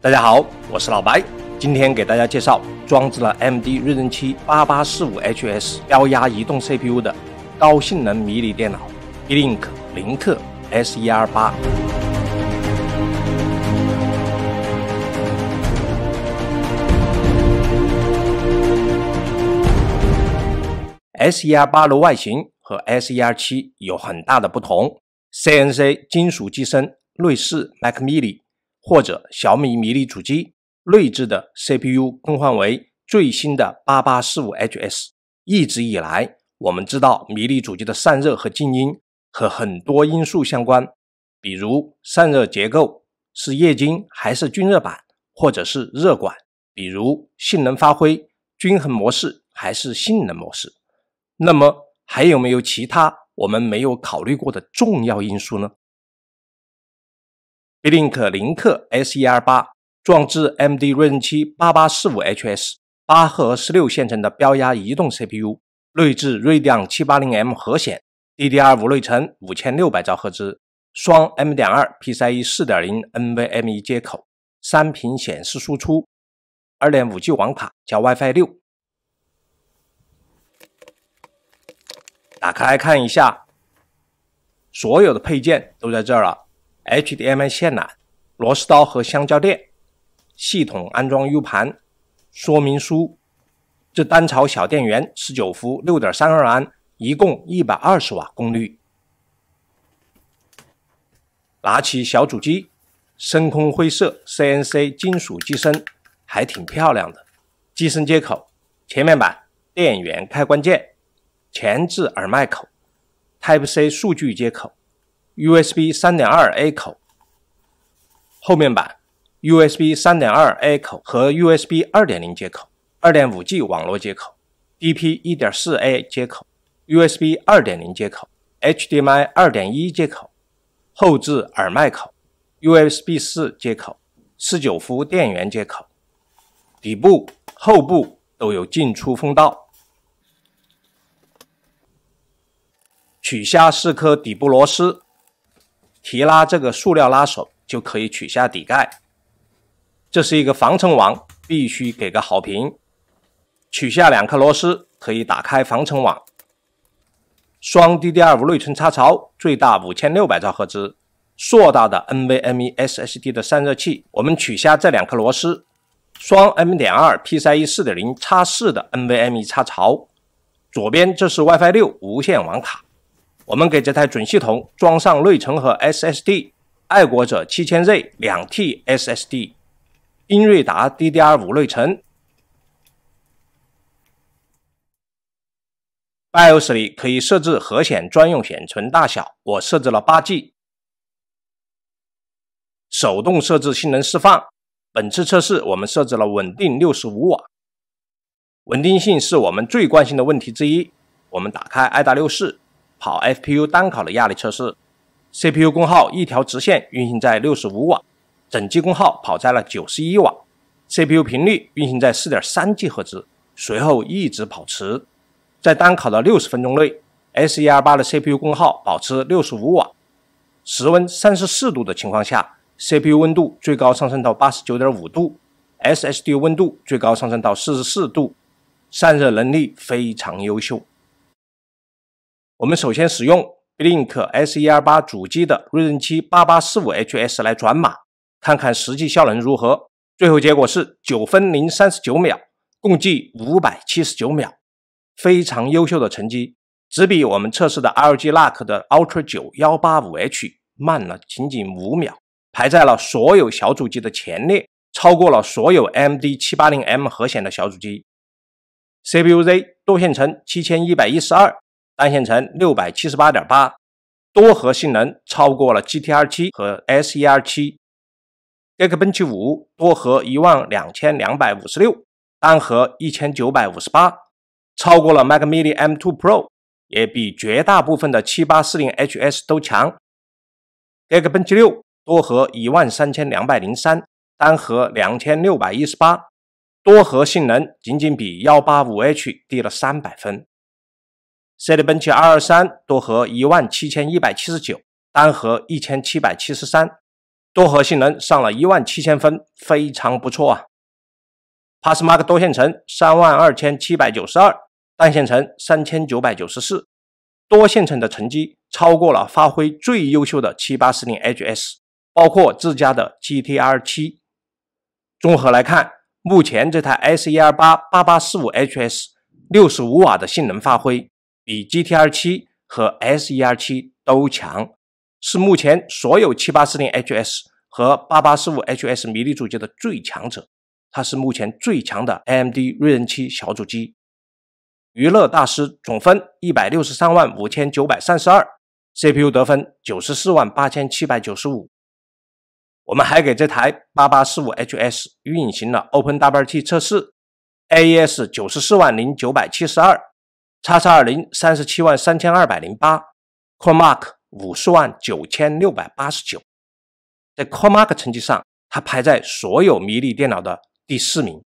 大家好，我是老白，今天给大家介绍装置了 MD 锐龙七八八四五 HS 高压移动 CPU 的高性能迷你电脑 ——Link b 林克 SER 八。SER 八的外形和 SER 七有很大的不同，CNC 金属机身，类似 Mac Mini。或者小米迷你主机内置的 CPU 更换为最新的八八四五 HS。一直以来，我们知道迷你主机的散热和静音和很多因素相关，比如散热结构是液晶还是均热板或者是热管，比如性能发挥均衡模式还是性能模式。那么还有没有其他我们没有考虑过的重要因素呢？Link 零克 S128，壮志 MD 锐龙 78845HS 八核十六线程的标压移动 CPU，内置锐亮 780M 核显，DDR5 内存五千六百兆赫兹，双 M.2 PCIe 4.0 NVMe 接口，三屏显示输出，二点五 G 网卡加 WiFi 六，打开看一下，所有的配件都在这儿了。HDMI 线缆、螺丝刀和橡胶垫、系统安装 U 盘、说明书、这单槽小电源十九伏六点三二安，一共一百二十瓦功率。拿起小主机，深空灰色 CNC 金属机身，还挺漂亮的。机身接口、前面板、电源开关键、前置耳麦口、Type C 数据接口。USB 3.2 A 口，后面板 USB 3.2 A 口和 USB 2.0接口，2.5G 网络接口，DP 1.4a 接口，USB 2.0接口，HDMI 2.1接口，后置耳麦口，USB 4接口，四九伏电源接口，底部、后部都有进出风道，取下四颗底部螺丝。提拉这个塑料拉手就可以取下底盖，这是一个防尘网，必须给个好评。取下两颗螺丝可以打开防尘网。双 DDR5 内存插槽，最大五千六百兆赫兹。硕大的 NVME SSD 的散热器，我们取下这两颗螺丝。双 M 点二 Pcie 四点零4四的 NVME 插槽，左边这是 WiFi 六无线网卡。我们给这台准系统装上内存和 SSD，爱国者七千 Z 两 T SSD，英瑞达 DDR 五内存。BIOS 里可以设置核显专用显存大小，我设置了八 G。手动设置性能释放，本次测试我们设置了稳定六十五瓦。稳定性是我们最关心的问题之一。我们打开 i 达六四。跑 FPU 单考的压力测试，CPU 功耗一条直线运行在六十五瓦，整机功耗跑在了九十一瓦，CPU 频率运行在四点三 G 赫兹，随后一直保持。在单考的六十分钟内，S1R8 的 CPU 功耗保持六十五瓦，室温三十四度的情况下，CPU 温度最高上升到八十九点五度，SSD 温度最高上升到四十四度，散热能力非常优秀。我们首先使用 b Link s e 2 8主机的 Ryzen 7 8845HS 来转码，看看实际效能如何。最后结果是九分零三十九秒，共计五百七十九秒，非常优秀的成绩，只比我们测试的 LG Lac 的 Ultra 9 185H 慢了仅仅五秒，排在了所有小主机的前列，超过了所有 MD 七八零 M 核显的小主机。CPUZ 多线程七千一百一十二。单线程六百七十八点八，多核性能超过了 GTR 七和 SER 七。Geekbench 五多核一万两千两百五十六，单核一千九百五十八，超过了 Mac mini M2 Pro，也比绝大部分的七八四零 HS 都强。Geekbench 六多核一万三千两百零三，单核两千六百一十八，多核性能仅仅比幺八五 H 低了三百分。Celeron 七二二三多核一万七千一百七十九，单核一千七百七十三，多核性能上了一万七千分，非常不错啊。PassMark 多线程三万二千七百九十二，单线程三千九百九十四，多线程的成绩超过了发挥最优秀的七八四零 HS，包括自家的 GTR 七。综合来看，目前这台 S e 二八八八四五 HS 六十五瓦的性能发挥。比 G T R 七和 S E R 七都强，是目前所有七八四零 H S 和八八四五 H S 迷离主机的最强者。它是目前最强的 A M D 锐龙七小主机。娱乐大师总分一百六十三万五千九百三十二，C P U 得分九十四万八千七百九十五。我们还给这台八八四五 H S 运行了 Open W T 测试，A E S 九十四万零九百七十二。叉叉二零三十七万三千二百零八，CoreMark 五十万九千六百八十九，在 CoreMark 成绩上，它排在所有迷你电脑的第四名。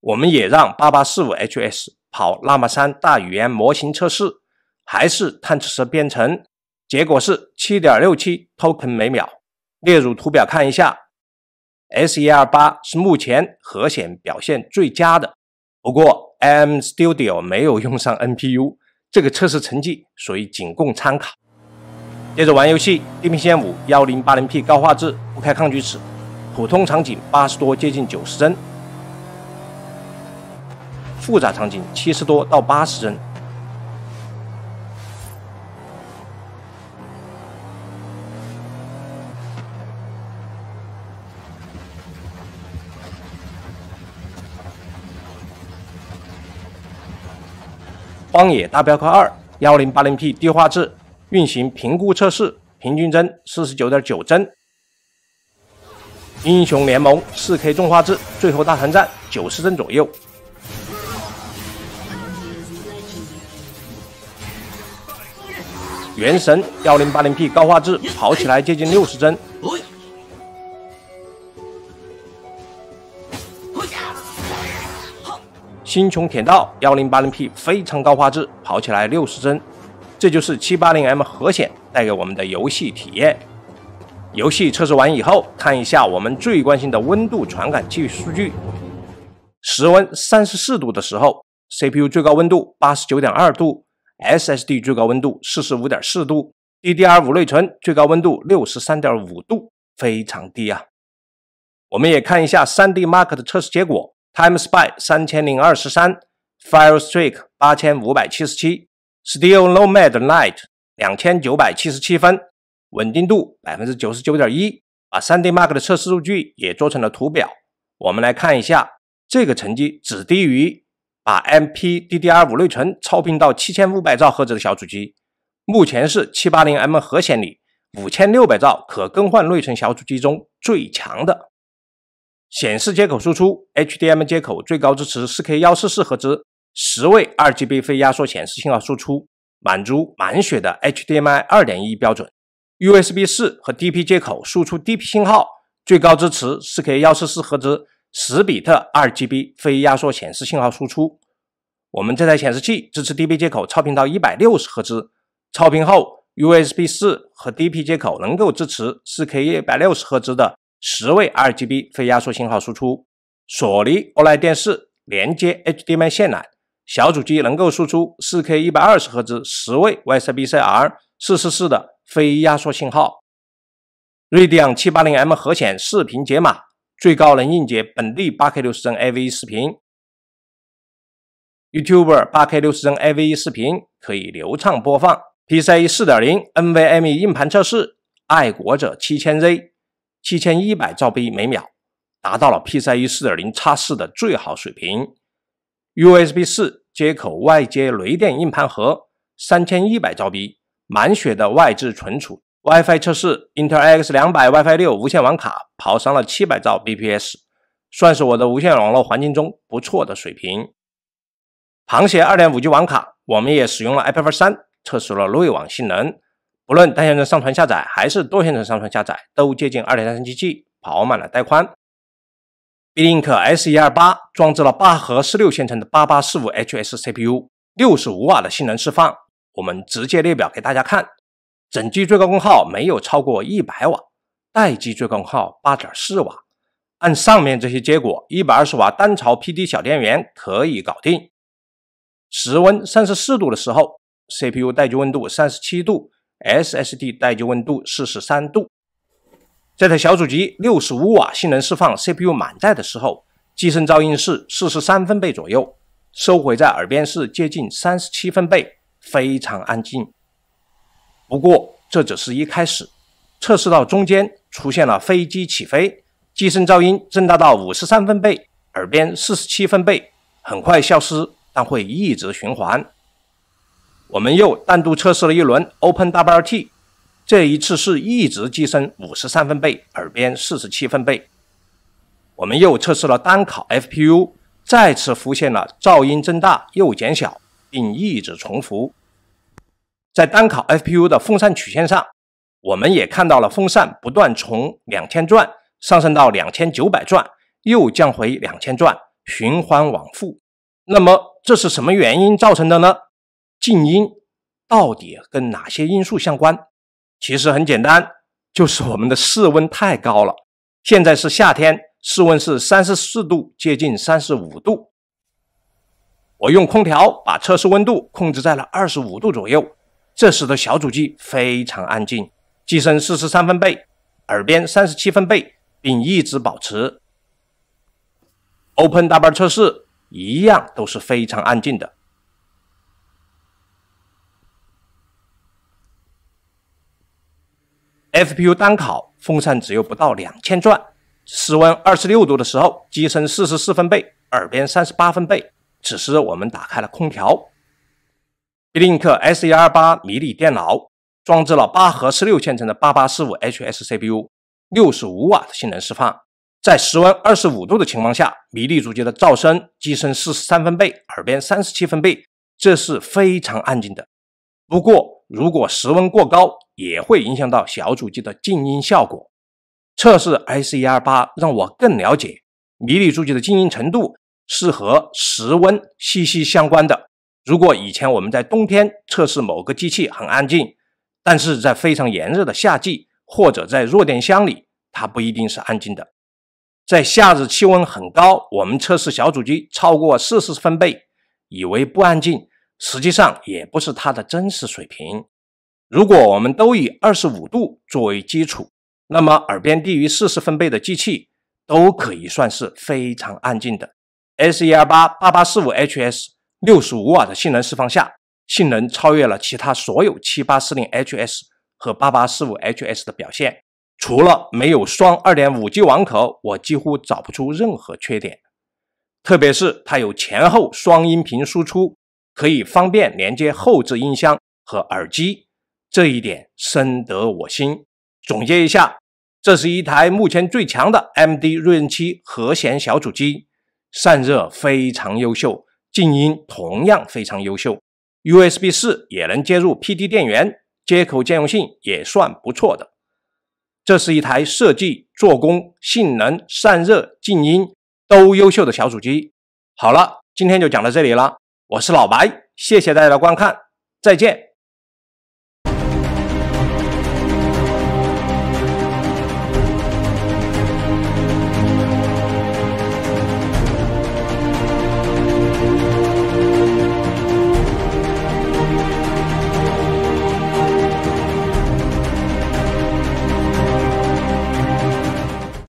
我们也让八八四五 HS 跑拉玛三大语言模型测试，还是贪吃蛇编程，结果是七点六七 token 每秒。列入图表看一下，S e 二八是目前核显表现最佳的，不过。M Studio 没有用上 NPU 这个测试成绩，所以仅供参考。接着玩游戏，地平线五 1080P 高画质，不开抗锯齿，普通场景八十多，接近九十帧；复杂场景七十多到八十帧。荒野大镖客二，幺零八零 P 低画质运行评估测试，平均帧四十九点九帧。英雄联盟四 K 重画质，最后大团战九十帧左右。原神幺零八零 P 高画质跑起来接近六十帧。星穹铁道幺零八零 P 非常高画质跑起来六十帧，这就是七八零 M 核显带给我们的游戏体验。游戏测试完以后，看一下我们最关心的温度传感器数据。室温三十四度的时候，CPU 最高温度八十九点二度，SSD 最高温度四十五点四度，DDR 五内存最高温度六十三点五度，非常低啊。我们也看一下 3D Mark 的测试结果。Time Spy 三千零二十三，Fire Strike 八千五百七十七，Steel Nomad l i t 两千九百七十七分，稳定度百分之九十九点一。把 3DMark 的测试数据也做成了图表，我们来看一下这个成绩，只低于把 M P D D R 五内存超频到七千五百兆赫兹的小主机，目前是七八零 M 核显里五千六百兆可更换内存小主机中最强的。显示接口输出 HDMI 接口最高支持 4K 144赫兹，十位 2GB 非压缩显示信号输出，满足满血的 HDMI 2.1标准。USB 四和 DP 接口输出 DP 信号，最高支持 4K 144赫兹，十比特 2GB 非压缩显示信号输出。我们这台显示器支持 DP 接口超频到160赫兹，超频后 USB 四和 DP 接口能够支持 4K 160赫兹的。十位 RGB 非压缩信号输出，索尼 OLED 电视连接 HDMI 线缆，小主机能够输出 4K 一百二十赫兹十位 YCbCr444 的非压缩信号。锐迪安七八零 M 核显视频解码，最高能硬解本地八 K 六十帧 a v e 视频，YouTube r 八 K 六十帧 a v e 视频可以流畅播放。PC 四点零 NVMe 硬盘测试，爱国者七千 Z。七千一百兆 b 每秒，达到了 PCIe 四点零 x 四的最好水平。USB 四接口外接雷电硬盘盒，三千一百兆 b，满血的外置存储。WiFi 测试，Intel X x 两百 WiFi 六无线网卡，跑上了七百兆 bps，算是我的无线网络环境中不错的水平。螃蟹二点五 G 网卡，我们也使用了 i p a d 三测试了内网性能。不论单线程上传下载还是多线程上传下载，都接近二点三三 G，跑满了带宽。Blink S 一二八装置了八核四六线程的八八四五 HS CPU，六十五瓦的性能释放。我们直接列表给大家看，整机最高功耗没有超过一百瓦，待机最高功耗八点四瓦。按上面这些结果，一百二十瓦单槽 PD 小电源可以搞定。室温三十四度的时候，CPU 待机温度三十七度。SSD 待机温度四十三度，这台小主机六十五瓦性能释放，CPU 满载的时候，机身噪音是四十三分贝左右，收回在耳边是接近三十七分贝，非常安静。不过这只是一开始，测试到中间出现了飞机起飞，机身噪音增大到五十三分贝，耳边四十七分贝，很快消失，但会一直循环。我们又单独测试了一轮 Open WRT，这一次是一直机身五十三分贝，耳边四十七分贝。我们又测试了单烤 FPU，再次浮现了噪音增大又减小，并一直重复。在单烤 FPU 的风扇曲线上，我们也看到了风扇不断从两千转上升到两千九百转，又降回两千转，循环往复。那么这是什么原因造成的呢？静音到底跟哪些因素相关？其实很简单，就是我们的室温太高了。现在是夏天，室温是三十四度，接近三十五度。我用空调把测试温度控制在了二十五度左右，这使得小主机非常安静，机身四十三分贝，耳边三十七分贝，并一直保持。OpenW 测试一样都是非常安静的。FPU 单烤，风扇只有不到两千转，室温二十六度的时候，机身四十四分贝，耳边三十八分贝。此时我们打开了空调。必 n k S 一二八迷你电脑，装置了八核十六线程的八八四五 HS CPU，六十五瓦的性能释放。在室温二十五度的情况下，迷你主机的噪声，机身四十三分贝，耳边三十七分贝，这是非常安静的。不过，如果室温过高，也会影响到小主机的静音效果。测试 S E R 八让我更了解迷你主机的静音程度是和室温息息相关的。如果以前我们在冬天测试某个机器很安静，但是在非常炎热的夏季或者在弱电箱里，它不一定是安静的。在夏日气温很高，我们测试小主机超过四十分贝，以为不安静。实际上也不是它的真实水平。如果我们都以二十五度作为基础，那么耳边低于四十分贝的机器都可以算是非常安静的。s 1 2 8八8 4 5 h s 六十五瓦的性能释放下，性能超越了其他所有七八四零 HS 和八八四五 HS 的表现。除了没有双二点五 G 网口，我几乎找不出任何缺点。特别是它有前后双音频输出。可以方便连接后置音箱和耳机，这一点深得我心。总结一下，这是一台目前最强的 M D r u n 七和弦小主机，散热非常优秀，静音同样非常优秀。U S B 四也能接入 P D 电源，接口兼容性也算不错的。这是一台设计、做工、性能、散热、静音都优秀的小主机。好了，今天就讲到这里了。我是老白，谢谢大家的观看，再见。